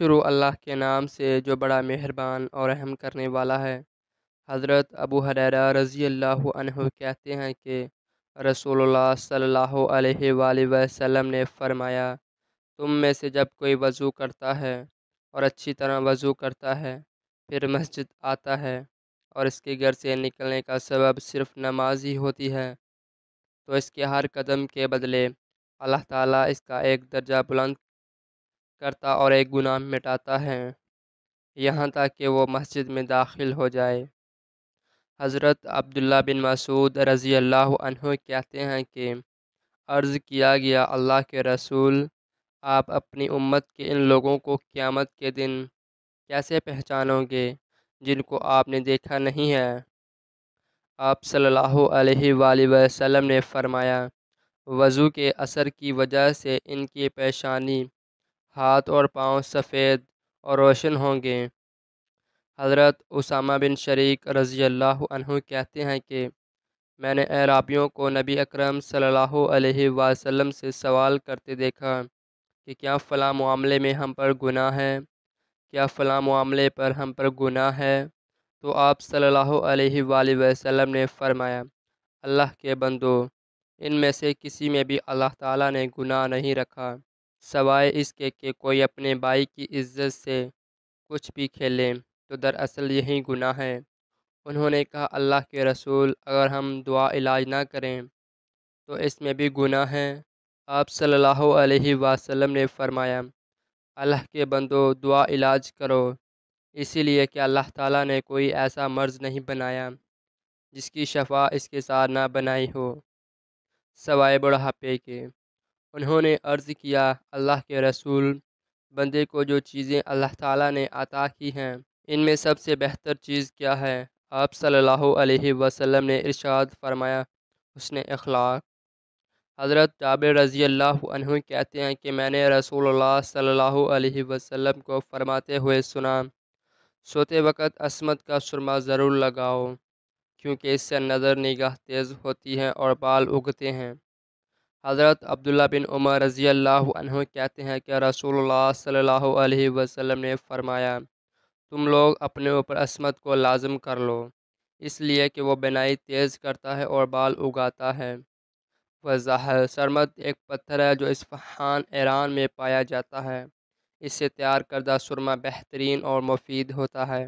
शुरू अल्लाह के नाम से जो बड़ा मेहरबान और अहम करने वाला है हज़रत अबू हरेरा रज़ी अल्लाह कहते हैं कि रसूलुल्लाह सल्लल्लाहु अलैहि वसल्लम ने फ़रमाया तुम में से जब कोई वज़ू करता है और अच्छी तरह वज़ू करता है फिर मस्जिद आता है और इसके घर से निकलने का सबब सिर्फ नमाज ही होती है तो इसके हर कदम के बदले अल्लाह ताला इसका एक दर्जा बुलंद करता और एक गुनाह मिटाता है यहाँ तक कि वो मस्जिद में दाखिल हो जाए हज़रत अब्दुल्ला बिन मसूद रज़ी अल्लाह कहते हैं कि अर्ज़ किया गया अल्लाह के रसूल आप अपनी उम्मत के इन लोगों को क़्यामत के दिन कैसे पहचानोगे जिनको आपने देखा नहीं है आप सल्लल्लाहु अलैहि वसल्लम ने फ़रमाया वज़ू के असर की वजह से इनकी पेशानी हाथ और पाँव सफ़ेद और रोशन होंगे हज़रत उसामा बिन शरीक रज़ी अल्लाह कहते हैं कि मैंने एराबियों को नबी अकरम सल्लल्लाहु अलैहि वसल्लम से सवाल करते देखा कि क्या फ़लाँ मामले में हम पर गुनाह है क्या फ़लाँ मामले पर हम पर गुनाह है तो आप सल्लल्लाहु अलैहि वसल्लम ने फ़रमाया अल्लाह के बंदो में से किसी में भी अल्लाह ताला ने गुनाह नहीं रखा सवाए इसके कि कोई अपने भाई की इज्जत से कुछ भी खेले तो दरअसल यही गुनाह है उन्होंने कहा अल्लाह के रसूल अगर हम दुआ इलाज ना करें तो इसमें भी गुनाह है आप सल्लल्लाहु अलैहि वसल्लम ने फरमाया अल्लाह के बंदो दुआ इलाज करो इसीलिए कि अल्लाह ताला ने कोई ऐसा मर्ज़ नहीं बनाया जिसकी शफा इसके साथ ना बनाई हो सवाए बुढ़ापे के उन्होंने अर्ज़ किया अल्लाह के रसूल बंदे को जो चीज़ें अल्लाह ताला ने अता की हैं इनमें सबसे बेहतर चीज़ क्या है आप सल्लल्लाहु अलैहि वसल्लम ने इरशाद फरमाया उसने अखलाक हज़रत जाबिर रज़ी अल्लाह कहते हैं कि मैंने रसूल सल्लल्लाहु अलैहि वसल्लम को फरमाते हुए सुना सोते वक़्त असमत का सुरमा ज़रूर लगाओ क्योंकि इससे नज़र निगाह तेज़ होती है और बाल उगते हैं हज़रत अब्दुल्ला बिन उमर रज़ी अल्लाह कहते हैं कि सल्लल्लाहु अलैहि वसम ने फ़रमाया तुम लोग अपने ऊपर असमत को लाजम कर लो इसलिए कि वो बिनाई तेज़ करता है और बाल उगाता है वजह सरमद एक पत्थर है जो इसफहान ईरान में पाया जाता है इससे तैयार करदा सुरमा बेहतरीन और मुफीद होता है